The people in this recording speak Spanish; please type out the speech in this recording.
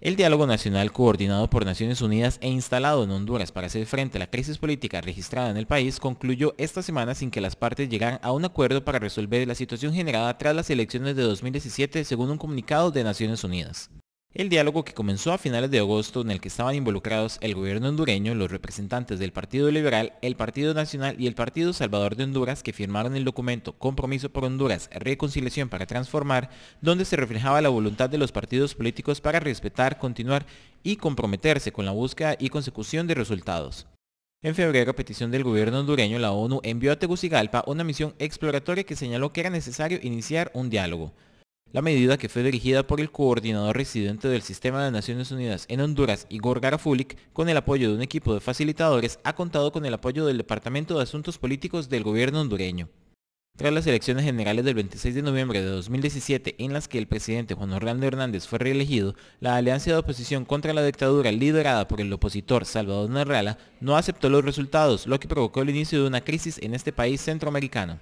El diálogo nacional coordinado por Naciones Unidas e instalado en Honduras para hacer frente a la crisis política registrada en el país concluyó esta semana sin que las partes llegaran a un acuerdo para resolver la situación generada tras las elecciones de 2017 según un comunicado de Naciones Unidas. El diálogo que comenzó a finales de agosto en el que estaban involucrados el gobierno hondureño, los representantes del Partido Liberal, el Partido Nacional y el Partido Salvador de Honduras que firmaron el documento Compromiso por Honduras, Reconciliación para Transformar, donde se reflejaba la voluntad de los partidos políticos para respetar, continuar y comprometerse con la búsqueda y consecución de resultados. En febrero, a petición del gobierno hondureño, la ONU envió a Tegucigalpa una misión exploratoria que señaló que era necesario iniciar un diálogo. La medida que fue dirigida por el coordinador residente del Sistema de Naciones Unidas en Honduras, Igor Garafulik, con el apoyo de un equipo de facilitadores, ha contado con el apoyo del Departamento de Asuntos Políticos del gobierno hondureño. Tras las elecciones generales del 26 de noviembre de 2017, en las que el presidente Juan Orlando Hernández fue reelegido, la alianza de oposición contra la dictadura liderada por el opositor Salvador Narrala no aceptó los resultados, lo que provocó el inicio de una crisis en este país centroamericano.